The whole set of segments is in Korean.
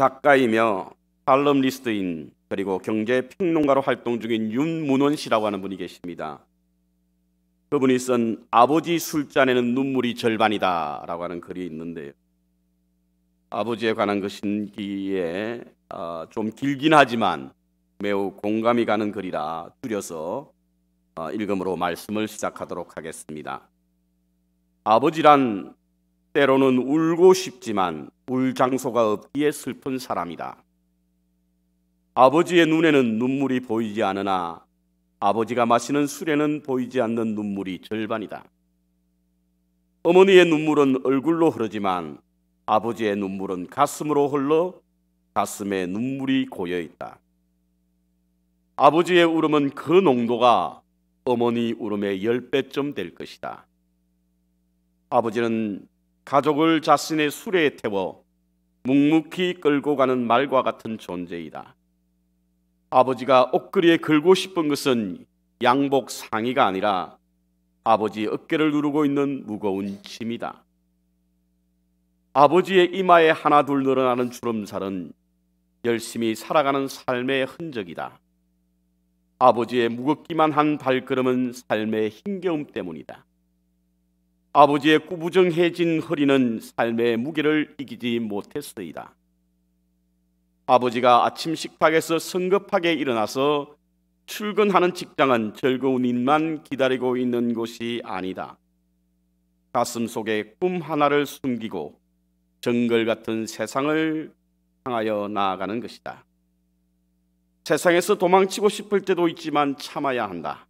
작가이며 칼럼리스트인 그리고 경제 평론가로 활동 중인 윤문원 씨라고 하는 분이 계십니다. 그분이 쓴 아버지 술잔에는 눈물이 절반이다라고 하는 글이 있는데요. 아버지에 관한 것인기에 아, 좀 길긴 하지만 매우 공감이 가는 글이라 줄여서 아, 읽음으로 말씀을 시작하도록 하겠습니다. 아버지란 때로는 울고 싶지만 울 장소가 없기에 슬픈 사람이다. 아버지의 눈에는 눈물이 보이지 않으나 아버지가 마시는 술에는 보이지 않는 눈물이 절반이다. 어머니의 눈물은 얼굴로 흐르지만 아버지의 눈물은 가슴으로 흘러 가슴에 눈물이 고여 있다. 아버지의 울음은 그 농도가 어머니 울음의 10배쯤 될 것이다. 아버지는 가족을 자신의 수레에 태워 묵묵히 끌고 가는 말과 같은 존재이다. 아버지가 옷걸이에 걸고 싶은 것은 양복 상의가 아니라 아버지 어깨를 누르고 있는 무거운 짐이다. 아버지의 이마에 하나둘 늘어나는 주름살은 열심히 살아가는 삶의 흔적이다. 아버지의 무겁기만 한 발걸음은 삶의 힘겨움 때문이다. 아버지의 꾸부정해진 허리는 삶의 무게를 이기지 못했으이다. 아버지가 아침 식탁에서 성급하게 일어나서 출근하는 직장은 즐거운 일만 기다리고 있는 곳이 아니다. 가슴 속에 꿈 하나를 숨기고 정글 같은 세상을 향하여 나아가는 것이다. 세상에서 도망치고 싶을 때도 있지만 참아야 한다.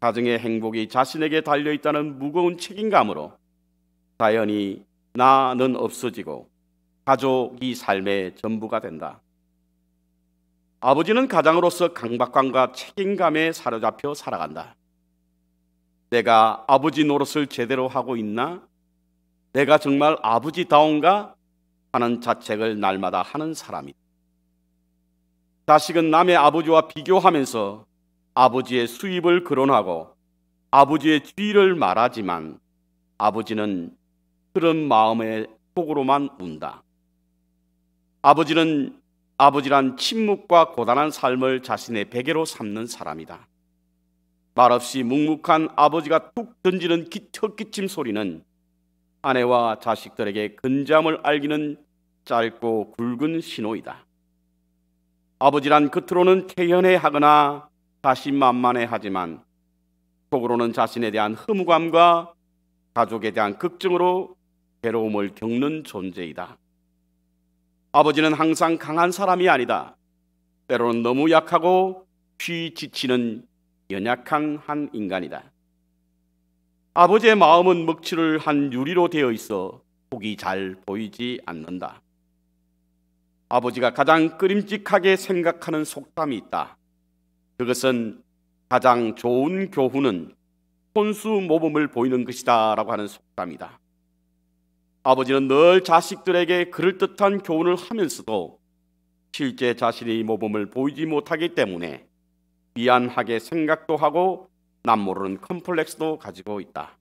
가정의 행복이 자신에게 달려 있다는 무거운 책임감으로 자연히 나는 없어지고 가족이 삶의 전부가 된다. 아버지는 가장으로서 강박감과 책임감에 사로잡혀 살아간다. 내가 아버지 노릇을 제대로 하고 있나? 내가 정말 아버지다운가? 하는 자책을 날마다 하는 사람이다. 자식은 남의 아버지와 비교하면서 아버지의 수입을 거론하고 아버지의 지위를 말하지만 아버지는 그런 마음의 속으로만 운다. 아버지는 아버지란 침묵과 고단한 삶을 자신의 베개로 삼는 사람이다. 말없이 묵묵한 아버지가 툭 던지는 기척기침 소리는 아내와 자식들에게 근잠을 알기는 짧고 굵은 신호이다. 아버지란 겉으로는 태연해 하거나 자신만만해 하지만 속으로는 자신에 대한 흠감과 가족에 대한 극증으로 괴로움을 겪는 존재이다. 아버지는 항상 강한 사람이 아니다. 때로는 너무 약하고 쉬 지치는 연약한 한 인간이다. 아버지의 마음은 먹칠을 한 유리로 되어 있어 속이 잘 보이지 않는다. 아버지가 가장 끄림직하게 생각하는 속담이 있다. 그것은 가장 좋은 교훈은 혼수 모범을 보이는 것이다 라고 하는 속담이다. 아버지는 늘 자식들에게 그럴듯한 교훈을 하면서도 실제 자신의 모범을 보이지 못하기 때문에 미안하게 생각도 하고 남모르는 컴플렉스도 가지고 있다.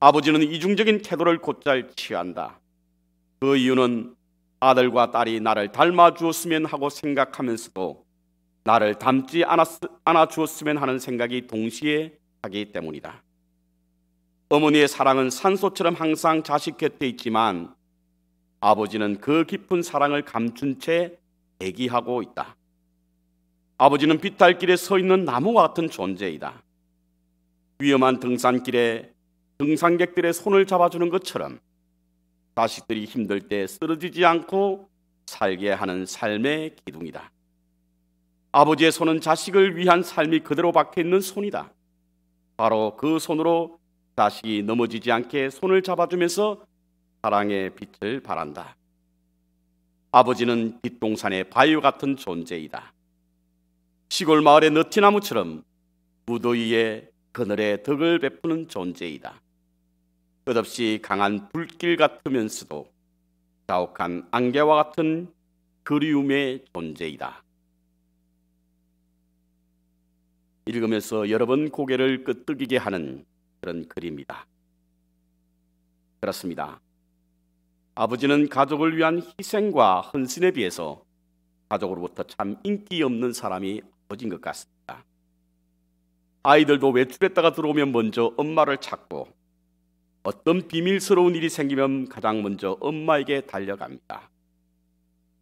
아버지는 이중적인 태도를 곧잘 취한다. 그 이유는 아들과 딸이 나를 닮아 주었으면 하고 생각하면서도 나를 닮지 않아 주었으면 하는 생각이 동시에 하기 때문이다. 어머니의 사랑은 산소처럼 항상 자식 곁에 있지만 아버지는 그 깊은 사랑을 감춘 채 애기하고 있다. 아버지는 비탈길에 서 있는 나무와 같은 존재이다. 위험한 등산길에 등산객들의 손을 잡아주는 것처럼 자식들이 힘들 때 쓰러지지 않고 살게 하는 삶의 기둥이다. 아버지의 손은 자식을 위한 삶이 그대로 박혀 있는 손이다. 바로 그 손으로 자식이 넘어지지 않게 손을 잡아주면서 사랑의 빛을 바란다. 아버지는 빛동산의 바위 같은 존재이다. 시골 마을의 느티나무처럼 무더위에 그늘에 덕을 베푸는 존재이다. 끝없이 강한 불길 같으면서도 자욱한 안개와 같은 그리움의 존재이다. 읽으면서 여러 번 고개를 끄덕이게 하는 그런 글입니다. 그렇습니다. 아버지는 가족을 위한 희생과 헌신에 비해서 가족으로부터 참 인기 없는 사람이 아버지인 것 같습니다. 아이들도 외출했다가 들어오면 먼저 엄마를 찾고 어떤 비밀스러운 일이 생기면 가장 먼저 엄마에게 달려갑니다.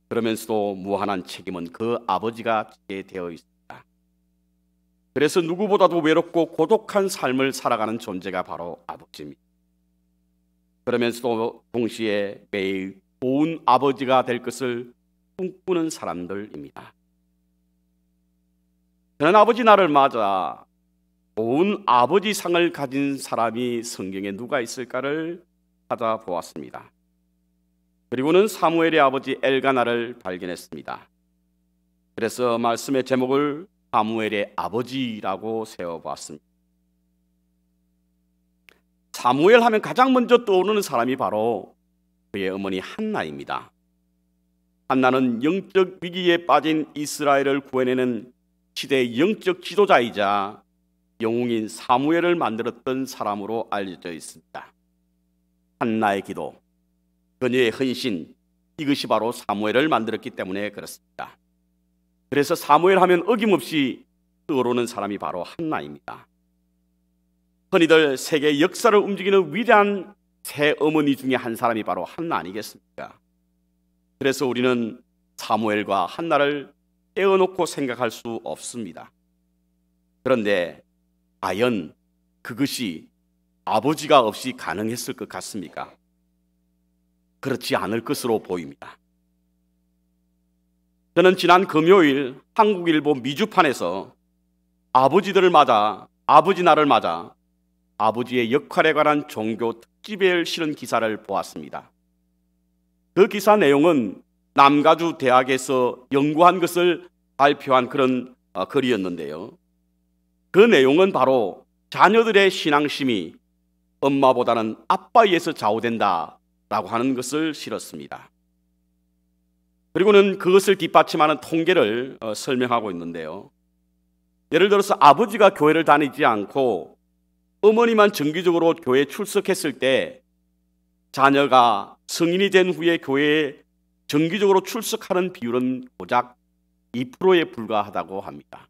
그러면서도 무한한 책임은 그 아버지가 지게 되어 있습니다. 그래서 누구보다도 외롭고 고독한 삶을 살아가는 존재가 바로 아버지입니다. 그러면서도 동시에 매일 좋은 아버지가 될 것을 꿈꾸는 사람들입니다. 저는 아버지 날을 맞아 좋은 아버지 상을 가진 사람이 성경에 누가 있을까를 찾아보았습니다. 그리고는 사무엘의 아버지 엘가나를 발견했습니다. 그래서 말씀의 제목을 사무엘의 아버지라고 세워봤습니다. 사무엘 하면 가장 먼저 떠오르는 사람이 바로 그의 어머니 한나입니다. 한나는 영적 위기에 빠진 이스라엘을 구해내는 시대의 영적 지도자이자 영웅인 사무엘을 만들었던 사람으로 알려져 있습니다. 한나의 기도, 그녀의 헌신, 이것이 바로 사무엘을 만들었기 때문에 그렇습니다. 그래서 사무엘 하면 어김없이 떠오르는 사람이 바로 한나입니다. 흔히들 세계 역사를 움직이는 위대한 새 어머니 중에 한 사람이 바로 한나 아니겠습니까? 그래서 우리는 사무엘과 한나를 떼어놓고 생각할 수 없습니다. 그런데 과연 그것이 아버지가 없이 가능했을 것 같습니까? 그렇지 않을 것으로 보입니다. 저는 지난 금요일 한국일보 미주판에서 아버지들을 맞아 아버지 나를 맞아 아버지의 역할에 관한 종교 특집을 실은 기사를 보았습니다. 그 기사 내용은 남가주 대학에서 연구한 것을 발표한 그런 어, 글이었는데요. 그 내용은 바로 자녀들의 신앙심이 엄마보다는 아빠에서 좌우된다라고 하는 것을 실었습니다. 그리고는 그것을 뒷받침하는 통계를 어, 설명하고 있는데요. 예를 들어서 아버지가 교회를 다니지 않고 어머니만 정기적으로 교회에 출석했을 때 자녀가 성인이 된 후에 교회에 정기적으로 출석하는 비율은 고작 2%에 불과하다고 합니다.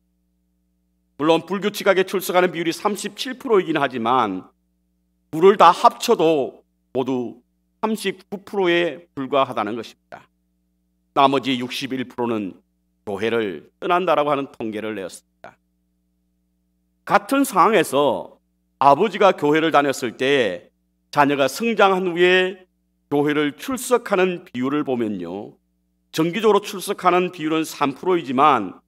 물론 불규칙하게 출석하는 비율이 37%이긴 하지만 둘을 다 합쳐도 모두 39%에 불과하다는 것입니다. 나머지 61%는 교회를 떠난다라고 하는 통계를 내었습니다. 같은 상황에서 아버지가 교회를 다녔을 때 자녀가 성장한 후에 교회를 출석하는 비율을 보면요. 정기적으로 출석하는 비율은 3%이지만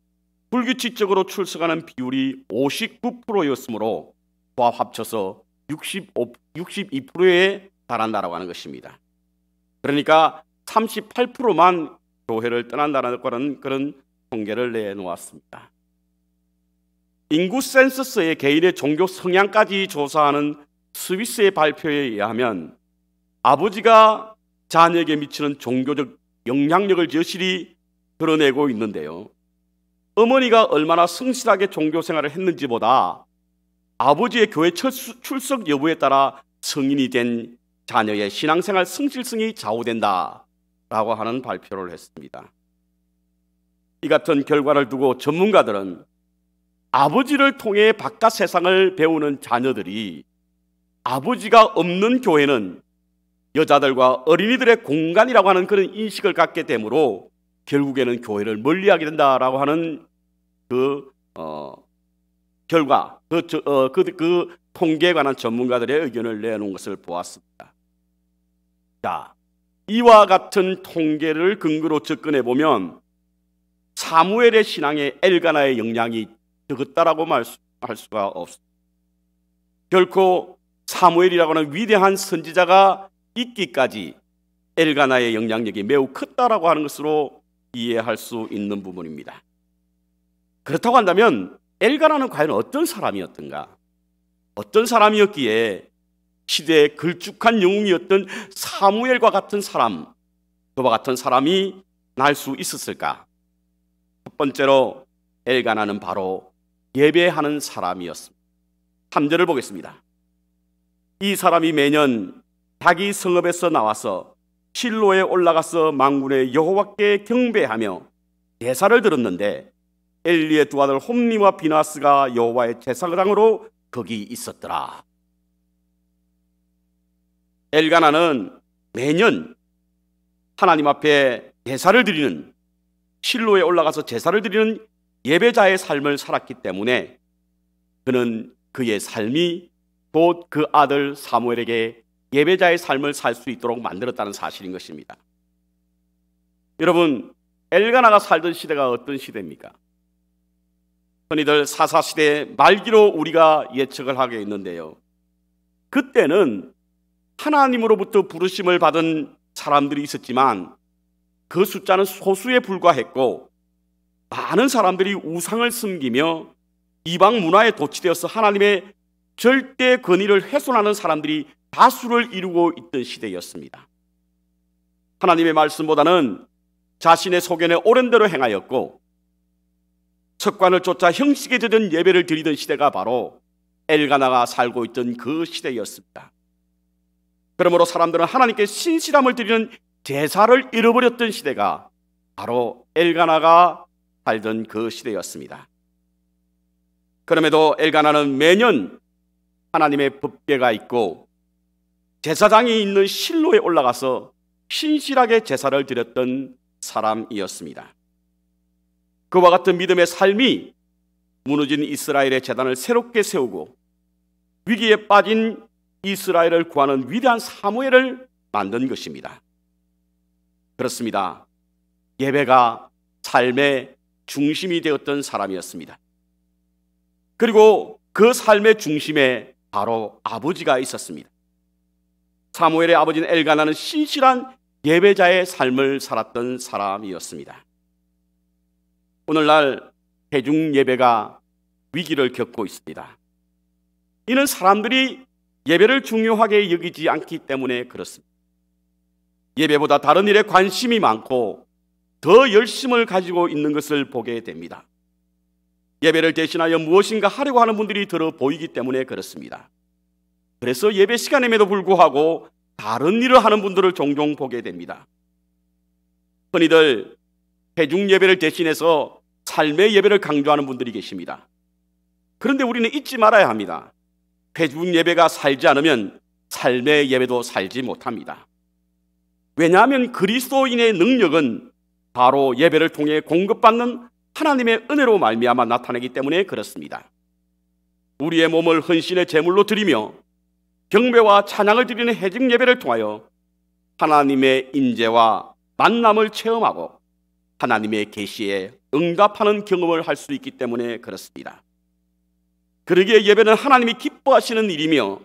불규칙적으로 출석하는 비율이 59%였으므로 조 합쳐서 65, 62%에 달한다라고 하는 것입니다. 그러니까 38%만 교회를 떠난다는 그런 그런 통계를 내놓았습니다. 인구 센서스의 개인의 종교 성향까지 조사하는 스위스의 발표에 의하면 아버지가 자녀에게 미치는 종교적 영향력을 여실히 드러내고 있는데요. 어머니가 얼마나 성실하게 종교 생활을 했는지보다 아버지의 교회 출석 여부에 따라 성인이 된 자녀의 신앙생활 성실성이 좌우된다. 라고 하는 발표를 했습니다. 이 같은 결과를 두고 전문가들은 아버지를 통해 바깥 세상을 배우는 자녀들이 아버지가 없는 교회는 여자들과 어린이들의 공간이라고 하는 그런 인식을 갖게 되므로 결국에는 교회를 멀리하게 된다라고 하는 그 어, 결과, 그, 저, 어, 그, 그 통계에 관한 전문가들의 의견을 내놓은 것을 보았습니다. 자, 이와 같은 통계를 근거로 접근해 보면 사무엘의 신앙에 엘가나의 영향이 적었다라고 말할 수가 없습니다. 결코 사무엘이라고 하는 위대한 선지자가 있기까지 엘가나의 영향력이 매우 컸다라고 하는 것으로 이해할 수 있는 부분입니다. 그렇다고 한다면 엘가나는 과연 어떤 사람이었던가? 어떤 사람이었기에 시대의 걸쭉한 영웅이었던 사무엘과 같은 사람, 그와 같은 사람이 날 수 있었을까? 첫 번째로 엘가나는 바로 예배하는 사람이었습니다. 3절을 보겠습니다. 이 사람이 매년 자기 성읍에서 나와서 실로에 올라가서 망군의 여호와께 경배하며 제사를 들었는데 엘리의 두 아들 홈니와 비나스가 여호와의 제사장으로 거기 있었더라. 엘가나는 매년 하나님 앞에 제사를 드리는 실로에 올라가서 제사를 드리는 예배자의 삶을 살았기 때문에 그는 그의 삶이 곧 그 아들 사무엘에게 예배자의 삶을 살 수 있도록 만들었다는 사실인 것입니다. 여러분, 엘가나가 살던 시대가 어떤 시대입니까? 흔히들 사사시대 말기로 우리가 예측을 하게 있는데요. 그때는 하나님으로부터 부르심을 받은 사람들이 있었지만 그 숫자는 소수에 불과했고 많은 사람들이 우상을 숨기며 이방 문화에 도취되어서 하나님의 절대 권위를 훼손하는 사람들이 다수를 이루고 있던 시대였습니다. 하나님의 말씀보다는 자신의 소견에 오랜 대로 행하였고 습관을 쫓아 형식에 젖은 예배를 드리던 시대가 바로 엘가나가 살고 있던 그 시대였습니다. 그러므로 사람들은 하나님께 신실함을 드리는 제사를 잃어버렸던 시대가 바로 엘가나가 살던 그 시대였습니다. 그럼에도 엘가나는 매년 하나님의 법궤가 있고 제사장이 있는 실로에 올라가서 신실하게 제사를 드렸던 사람이었습니다. 그와 같은 믿음의 삶이 무너진 이스라엘의 재단을 새롭게 세우고 위기에 빠진 이스라엘을 구하는 위대한 사무엘을 만든 것입니다. 그렇습니다. 예배가 삶의 중심이 되었던 사람이었습니다. 그리고 그 삶의 중심에 바로 아버지가 있었습니다. 사무엘의 아버지는 엘가나는 신실한 예배자의 삶을 살았던 사람이었습니다. 오늘날 대중 예배가 위기를 겪고 있습니다. 이는 사람들이 예배를 중요하게 여기지 않기 때문에 그렇습니다. 예배보다 다른 일에 관심이 많고 더 열심을 가지고 있는 것을 보게 됩니다. 예배를 대신하여 무엇인가 하려고 하는 분들이 들어 보이기 때문에 그렇습니다. 그래서 예배 시간임에도 불구하고 다른 일을 하는 분들을 종종 보게 됩니다. 흔히들 대중 예배를 대신해서 삶의 예배를 강조하는 분들이 계십니다. 그런데 우리는 잊지 말아야 합니다. 대중 예배가 살지 않으면 삶의 예배도 살지 못합니다. 왜냐하면 그리스도인의 능력은 바로 예배를 통해 공급받는 하나님의 은혜로 말미암아 나타내기 때문에 그렇습니다. 우리의 몸을 헌신의 제물로 드리며 경배와 찬양을 드리는 해증 예배를 통하여 하나님의 인재와 만남을 체험하고 하나님의 계시에 응답하는 경험을 할 수 있기 때문에 그렇습니다. 그러기에 예배는 하나님이 기뻐하시는 일이며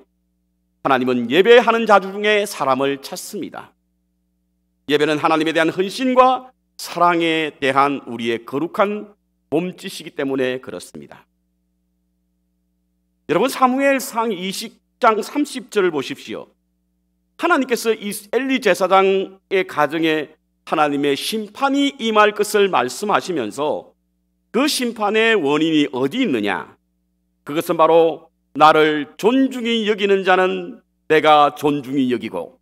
하나님은 예배하는 자주 중에 사람을 찾습니다. 예배는 하나님에 대한 헌신과 사랑에 대한 우리의 거룩한 몸짓이기 때문에 그렇습니다. 여러분 사무엘상 20장 30절을 보십시오. 하나님께서 엘리 제사장의 가정에 하나님의 심판이 임할 것을 말씀하시면서 그 심판의 원인이 어디 있느냐? 그것은 바로 나를 존중히 여기는 자는 내가 존중히 여기고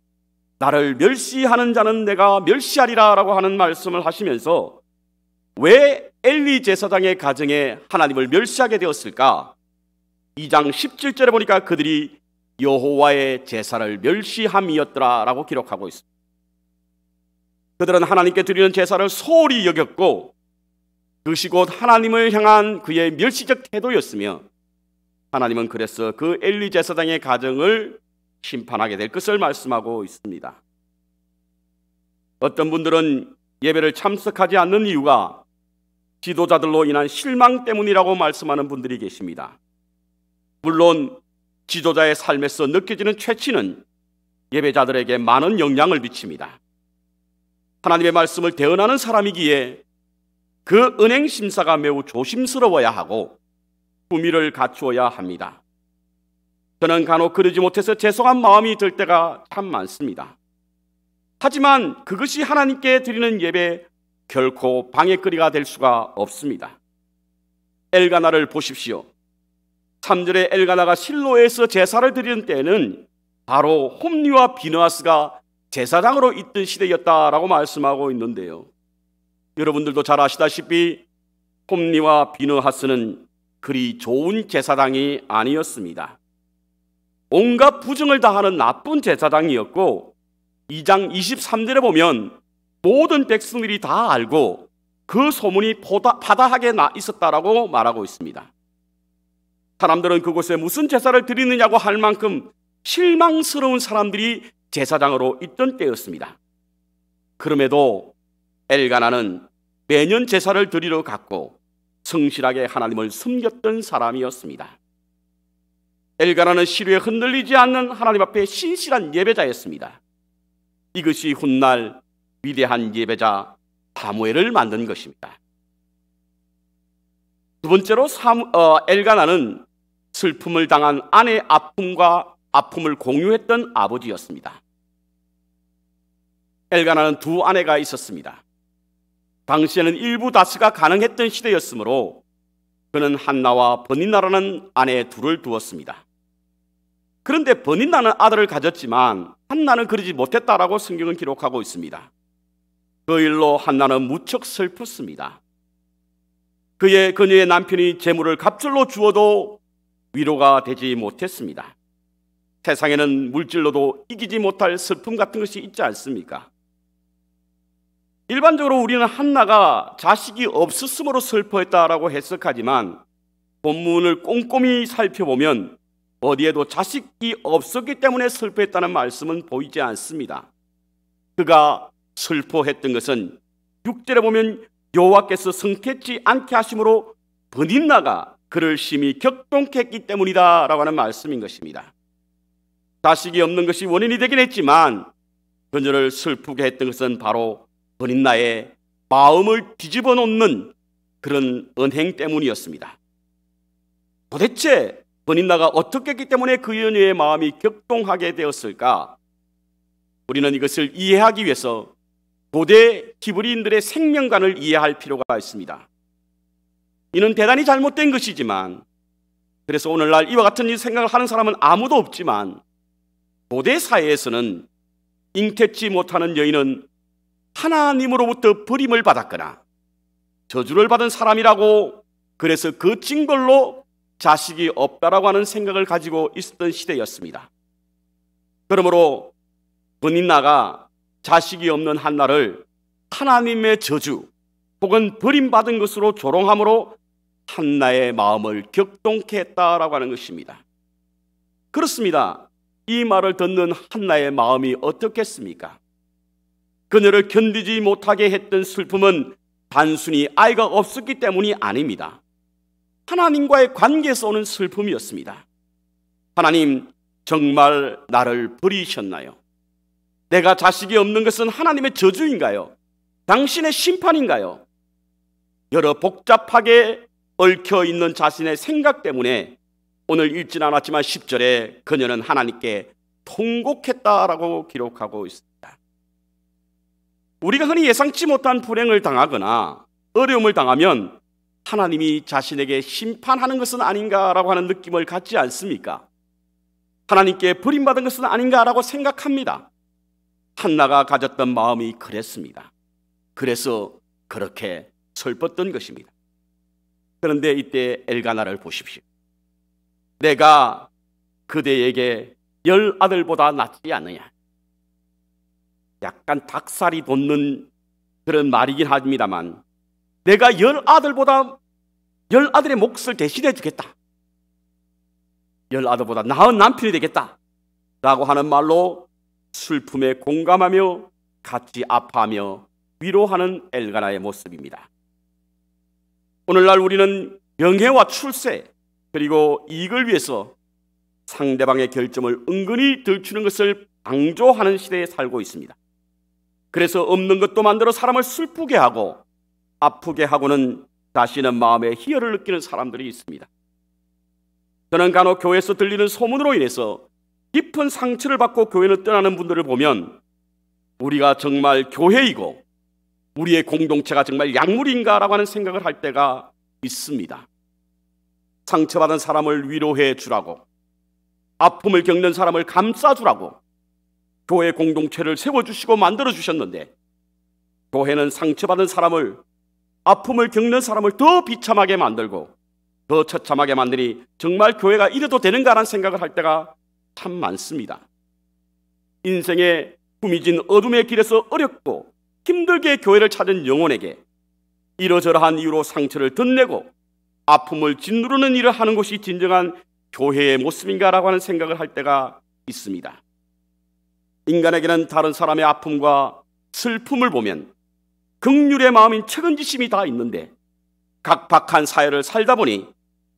나를 멸시하는 자는 내가 멸시하리라라고 하는 말씀을 하시면서 왜 엘리 제사장의 가정에 하나님을 멸시하게 되었을까? 2장 17절에 보니까 그들이 여호와의 제사를 멸시함이었더라라고 기록하고 있습니다. 그들은 하나님께 드리는 제사를 소홀히 여겼고 그것이 곧 하나님을 향한 그의 멸시적 태도였으며 하나님은 그래서 그 엘리 제사장의 가정을 심판하게 될 것을 말씀하고 있습니다. 어떤 분들은 예배를 참석하지 않는 이유가 지도자들로 인한 실망 때문이라고 말씀하는 분들이 계십니다. 물론 지도자의 삶에서 느껴지는 최치는 예배자들에게 많은 영향을 미칩니다. 하나님의 말씀을 대언하는 사람이기에 그 은행 심사가 매우 조심스러워야 하고 구미를 갖추어야 합니다. 저는 간혹 그러지 못해서 죄송한 마음이 들 때가 참 많습니다. 하지만 그것이 하나님께 드리는 예배 결코 방해거리가 될 수가 없습니다. 엘가나를 보십시오. 3절에 엘가나가 실로에서 제사를 드리는 때는 에 바로 홈리와 비누아스가 제사장으로 있던 시대였다라고 말씀하고 있는데요. 여러분들도 잘 아시다시피 홈리와 비누하스는 그리 좋은 제사당이 아니었습니다. 온갖 부정을 다하는 나쁜 제사당이었고 2장 23절에 보면 모든 백성들이 다 알고 그 소문이 파다하게 나 있었다라고 말하고 있습니다. 사람들은 그곳에 무슨 제사를 드리느냐고 할 만큼 실망스러운 사람들이 제사장으로 있던 때였습니다. 그럼에도 엘가나는 매년 제사를 드리러 갔고 성실하게 하나님을 섬겼던 사람이었습니다. 엘가나는 시류에 흔들리지 않는 하나님 앞에 신실한 예배자였습니다. 이것이 훗날 위대한 예배자 다무엘을 만든 것입니다. 두 번째로 어, 엘가나는 슬픔을 당한 아내의 아픔과 아픔을 공유했던 아버지였습니다. 엘가나는 두 아내가 있었습니다. 당시에는 일부 다스가 가능했던 시대였으므로 그는 한나와 버니나라는 아내 둘을 두었습니다. 그런데 버니나는 아들을 가졌지만 한나는 그러지 못했다라고 성경은 기록하고 있습니다. 그 일로 한나는 무척 슬펐습니다. 그의 그녀의 남편이 재물을 갑절로 주어도 위로가 되지 못했습니다. 세상에는 물질로도 이기지 못할 슬픔 같은 것이 있지 않습니까? 일반적으로 우리는 한나가 자식이 없었으므로 슬퍼했다라고 해석하지만 본문을 꼼꼼히 살펴보면 어디에도 자식이 없었기 때문에 슬퍼했다는 말씀은 보이지 않습니다. 그가 슬퍼했던 것은 6절에 보면 여호와께서 성태치 않게 하심으로 번인나가 그를 심히 격동 했기 때문이다 라고 하는 말씀인 것입니다. 자식이 없는 것이 원인이 되긴 했지만 그녀를 슬프게 했던 것은 바로 버린 나의 마음을 뒤집어 놓는 그런 은행 때문이었습니다. 도대체 버닌나가 어떻게 했기 때문에 그 여녀의 마음이 격동하게 되었을까? 우리는 이것을 이해하기 위해서 고대 기브리인들의 생명관을 이해할 필요가 있습니다. 이는 대단히 잘못된 것이지만 그래서 오늘날 이와 같은 생각을 하는 사람은 아무도 없지만 고대 사회에서는 잉태치 못하는 여인은 하나님으로부터 버림을 받았거나 저주를 받은 사람이라고 그래서 그 징벌로 자식이 없다라고 하는 생각을 가지고 있었던 시대였습니다. 그러므로 분인나가 자식이 없는 한나를 하나님의 저주 혹은 버림받은 것으로 조롱함으로 한나의 마음을 격동케 했다라고 하는 것입니다. 그렇습니다. 이 말을 듣는 한나의 마음이 어떻겠습니까? 그녀를 견디지 못하게 했던 슬픔은 단순히 아이가 없었기 때문이 아닙니다. 하나님과의 관계에서 오는 슬픔이었습니다. 하나님, 정말 나를 버리셨나요? 내가 자식이 없는 것은 하나님의 저주인가요? 당신의 심판인가요? 여러 복잡하게 얽혀 있는 자신의 생각 때문에 오늘 읽진 않았지만 10절에 그녀는 하나님께 통곡했다라고 기록하고 있습니다. 우리가 흔히 예상치 못한 불행을 당하거나 어려움을 당하면 하나님이 자신에게 심판하는 것은 아닌가라고 하는 느낌을 갖지 않습니까? 하나님께 버림받은 것은 아닌가라고 생각합니다. 한나가 가졌던 마음이 그랬습니다. 그래서 그렇게 설펐던 것입니다. 그런데 이때 엘가나를 보십시오. 내가 그대에게 열 아들보다 낫지 않느냐. 약간 닭살이 돋는 그런 말이긴 합니다만 내가 열 아들보다 열 아들의 몫을 대신해 주겠다. 열 아들보다 나은 남편이 되겠다. 라고 하는 말로 슬픔에 공감하며 같이 아파하며 위로하는 엘가나의 모습입니다. 오늘날 우리는 명예와 출세 그리고 이익을 위해서 상대방의 결점을 은근히 들추는 것을 강조하는 시대에 살고 있습니다. 그래서 없는 것도 만들어 사람을 슬프게 하고 아프게 하고는 다시는 마음에 희열을 느끼는 사람들이 있습니다. 저는 간혹 교회에서 들리는 소문으로 인해서 깊은 상처를 받고 교회를 떠나는 분들을 보면 우리가 정말 교회이고 우리의 공동체가 정말 약물인가라고 하는 생각을 할 때가 있습니다. 상처받은 사람을 위로해 주라고 아픔을 겪는 사람을 감싸 주라고 교회 공동체를 세워주시고 만들어주셨는데 교회는 상처받은 사람을 아픔을 겪는 사람을 더 비참하게 만들고 더 처참하게 만드니 정말 교회가 이래도 되는가라는 생각을 할 때가 참 많습니다. 인생의 꾸미진 어둠의 길에서 어렵고 힘들게 교회를 찾은 영혼에게 이러저러한 이유로 상처를 덧내고 아픔을 짓누르는 일을 하는 것이 진정한 교회의 모습인가라고 하는 생각을 할 때가 있습니다. 인간에게는 다른 사람의 아픔과 슬픔을 보면 극률의 마음인 책임지심이 다 있는데 각박한 사회를 살다 보니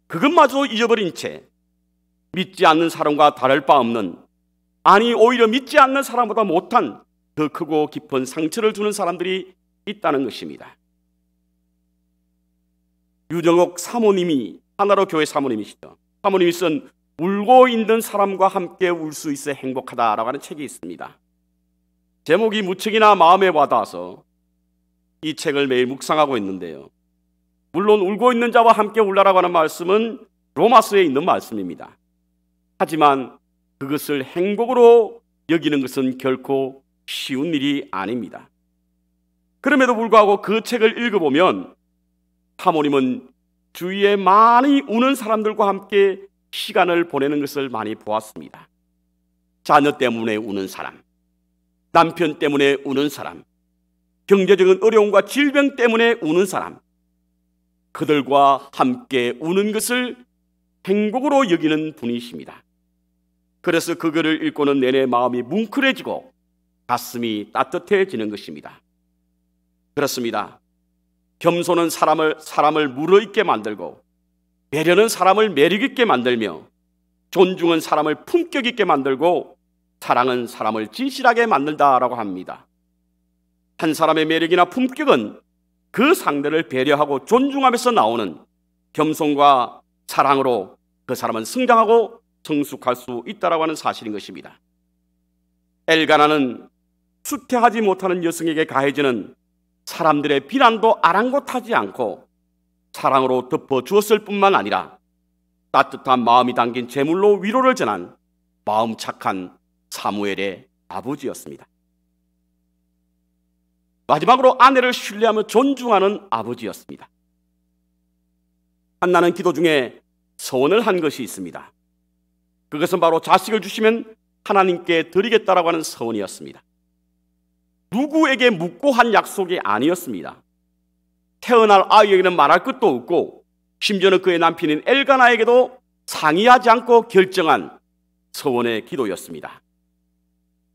그것마저 잊어버린 채 믿지 않는 사람과 다를 바 없는 아니 오히려 믿지 않는 사람보다 못한 더 크고 깊은 상처를 주는 사람들이 있다는 것입니다. 유정옥 사모님이 하나로 교회 사모님이시죠. 사모님이 쓴 울고 있는 사람과 함께 울 수 있어 행복하다라고 하는 책이 있습니다. 제목이 무척이나 마음에 와닿아서 이 책을 매일 묵상하고 있는데요. 물론 울고 있는 자와 함께 울라라고 하는 말씀은 로마서에 있는 말씀입니다. 하지만 그것을 행복으로 여기는 것은 결코 쉬운 일이 아닙니다. 그럼에도 불구하고 그 책을 읽어보면 사모님은 주위에 많이 우는 사람들과 함께 시간을 보내는 것을 많이 보았습니다. 자녀 때문에 우는 사람, 남편 때문에 우는 사람, 경제적인 어려움과 질병 때문에 우는 사람, 그들과 함께 우는 것을 행복으로 여기는 분이십니다. 그래서 그 글을 읽고는 내내 마음이 뭉클해지고 가슴이 따뜻해지는 것입니다. 그렇습니다. 겸손은 사람을 사람을 무르익게 만들고 매려는 사람을 매력 있게 만들며 존중은 사람을 품격 있게 만들고 사랑은 사람을 진실하게 만든다라고 합니다. 한 사람의 매력이나 품격은 그 상대를 배려하고 존중하면서 나오는 겸손과 사랑으로 그 사람은 성장하고 성숙할 수 있다라고 하는 사실인 것입니다. 엘가나는 수태하지 못하는 여성에게 가해지는 사람들의 비난도 아랑곳하지 않고 사랑으로 덮어 주었을 뿐만 아니라 따뜻한 마음이 담긴 제물로 위로를 전한 마음 착한 사무엘의 아버지였습니다. 마지막으로 아내를 신뢰하며 존중하는 아버지였습니다. 한나는 기도 중에 서원을 한 것이 있습니다. 그것은 바로 자식을 주시면 하나님께 드리겠다라고 하는 서원이었습니다. 누구에게 묻고 한 약속이 아니었습니다. 태어날 아이에게는 말할 것도 없고 심지어는 그의 남편인 엘가나에게도 상의하지 않고 결정한 서원의 기도였습니다.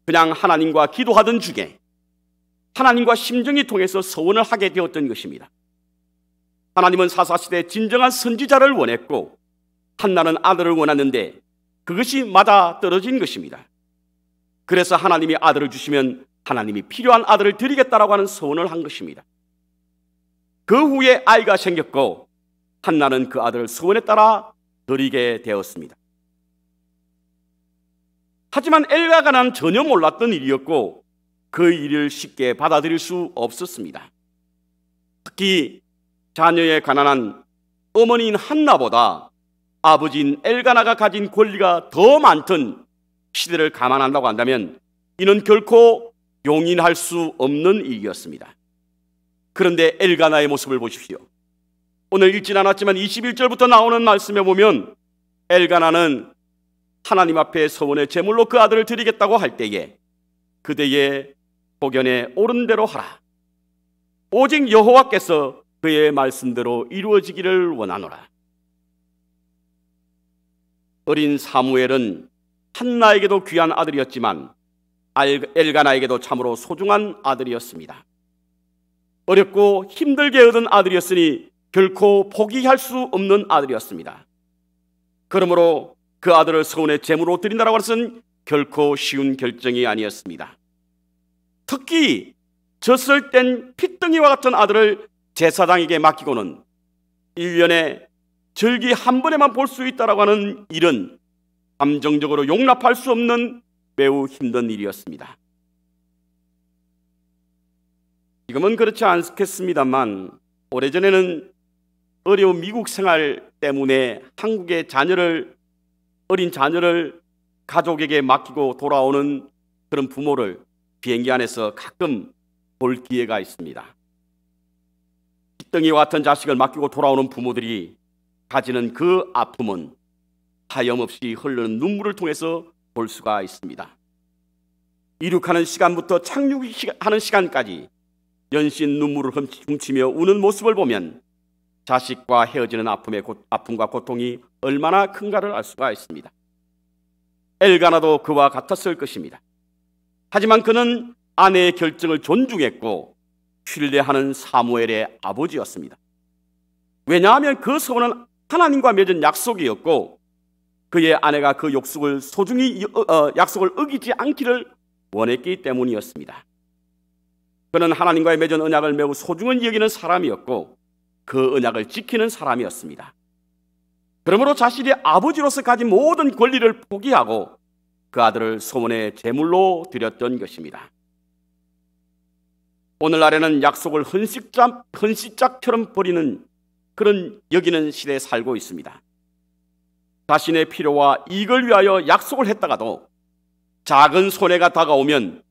그냥 하나님과 기도하던 중에 하나님과 심정이 통해서 서원을 하게 되었던 것입니다. 하나님은 사사시대 진정한 선지자를 원했고 한나는 아들을 원하는데 그것이 맞아 떨어진 것입니다. 그래서 하나님이 아들을 주시면 하나님이 필요한 아들을 드리겠다라고 하는 서원을 한 것입니다. 그 후에 아이가 생겼고 한나는 그 아들을 수원에 따라 들이게 되었습니다. 하지만 엘가가 는 전혀 몰랐던 일이었고 그 일을 쉽게 받아들일 수 없었습니다. 특히 자녀에 관한 어머니인 한나보다 아버지인 엘가나가 가진 권리가 더 많던 시대를 감안한다고 한다면 이는 결코 용인할 수 없는 일이었습니다. 그런데 엘가나의 모습을 보십시오. 오늘 읽진 않았지만 21절부터 나오는 말씀에 보면 엘가나는 하나님 앞에 서원의 제물로 그 아들을 드리겠다고 할 때에 그대의 보견에 오른 대로 하라. 오직 여호와께서 그의 말씀대로 이루어지기를 원하노라. 어린 사무엘은 한나에게도 귀한 아들이었지만 엘가나에게도 참으로 소중한 아들이었습니다. 어렵고 힘들게 얻은 아들이었으니 결코 포기할 수 없는 아들이었습니다. 그러므로 그 아들을 서원의 재물로 드린다라고 하는 것은 결코 쉬운 결정이 아니었습니다. 특히 젖을 뗀 핏덩이와 같은 아들을 제사장에게 맡기고는 1년에 절기 한 번에만 볼 수 있다라고 하는 일은 감정적으로 용납할 수 없는 매우 힘든 일이었습니다. 지금은 그렇지 않겠습니다만 오래전에는 어려운 미국 생활 때문에 한국의 자녀를 어린 자녀를 가족에게 맡기고 돌아오는 그런 부모를 비행기 안에서 가끔 볼 기회가 있습니다. 십등이와 같은 자식을 맡기고 돌아오는 부모들이 가지는 그 아픔은 하염없이 흐르는 눈물을 통해서 볼 수가 있습니다. 이륙하는 시간부터 착륙하는 시간까지 연신 눈물을 훔치며 우는 모습을 보면 자식과 헤어지는 아픔의 고, 아픔과 고통이 얼마나 큰가를 알 수가 있습니다. 엘가나도 그와 같았을 것입니다. 하지만 그는 아내의 결정을 존중했고 신뢰하는 사무엘의 아버지였습니다. 왜냐하면 그 소원은 하나님과 맺은 약속이었고 그의 아내가 그 약속을 소중히 어, 어, 약속을 어기지 않기를 원했기 때문이었습니다. 그는 하나님과의 맺은 언약을 매우 소중히 여기는 사람이었고 그 언약을 지키는 사람이었습니다. 그러므로 자신이 아버지로서 가진 모든 권리를 포기하고 그 아들을 소문의 제물로 드렸던 것입니다. 오늘날에는 약속을 헌식자, 헌식자처럼 버리는 그런 여기는 시대에 살고 있습니다. 자신의 필요와 이익을 위하여 약속을 했다가도 작은 손해가 다가오면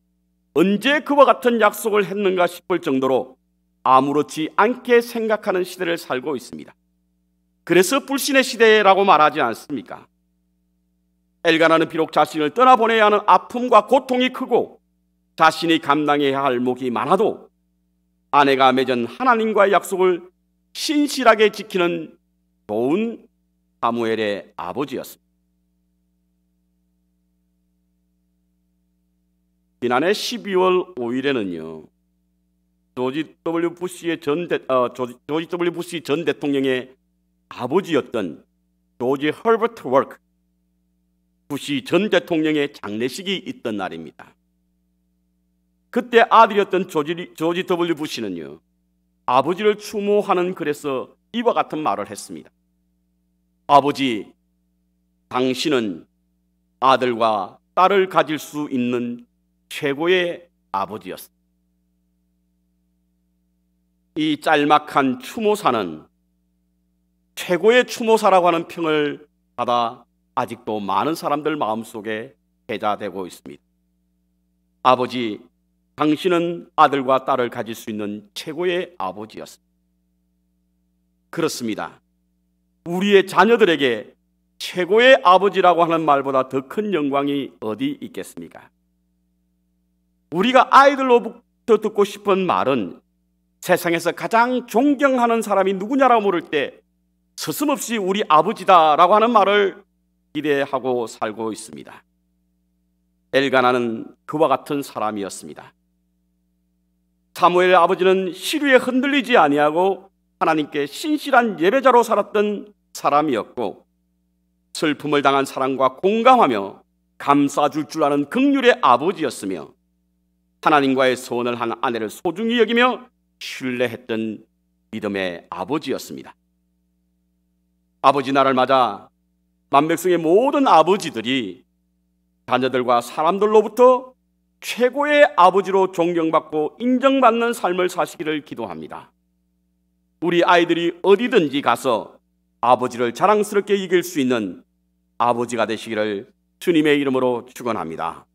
언제 그와 같은 약속을 했는가 싶을 정도로 아무렇지 않게 생각하는 시대를 살고 있습니다. 그래서 불신의 시대라고 말하지 않습니까? 엘가나는 비록 자신을 떠나보내야 하는 아픔과 고통이 크고 자신이 감당해야 할 목이 많아도 아내가 맺은 하나님과의 약속을 신실하게 지키는 좋은 사무엘의 아버지였습니다. 지난해 12월 5일에는요. 조지 W. 부시의 전 대, 어, 조지, 조지 W. 부시 전 대통령의 아버지였던 조지 헐버트 워크 부시 전 대통령의 장례식이 있던 날입니다. 그때 아들이었던 조지, 조지 W. 부시는요. 아버지를 추모하는 글에서 이와 같은 말을 했습니다. 아버지, 당신은 아들과 딸을 가질 수 있는 최고의 아버지였습니다. 이 짤막한 추모사는 최고의 추모사라고 하는 평을 받아 아직도 많은 사람들 마음속에 회자되고 있습니다. 아버지, 당신은 아들과 딸을 가질 수 있는 최고의 아버지였습니다. 그렇습니다. 우리의 자녀들에게 최고의 아버지라고 하는 말보다 더 큰 영광이 어디 있겠습니까? 우리가 아이들로부터 듣고 싶은 말은 세상에서 가장 존경하는 사람이 누구냐라고 물을 때스슴없이 우리 아버지다라고 하는 말을 기대하고 살고 있습니다. 엘가나는 그와 같은 사람이었습니다. 사무엘 아버지는 시류에 흔들리지 아니하고 하나님께 신실한 예배자로 살았던 사람이었고 슬픔을 당한 사람과 공감하며 감싸줄 줄 아는 극률의 아버지였으며 하나님과의 소원을 한 아내를 소중히 여기며 신뢰했던 믿음의 아버지였습니다. 아버지 날을 맞아 만백성의 모든 아버지들이 자녀들과 사람들로부터 최고의 아버지로 존경받고 인정받는 삶을 사시기를 기도합니다. 우리 아이들이 어디든지 가서 아버지를 자랑스럽게 이길 수 있는 아버지가 되시기를 주님의 이름으로 축원합니다.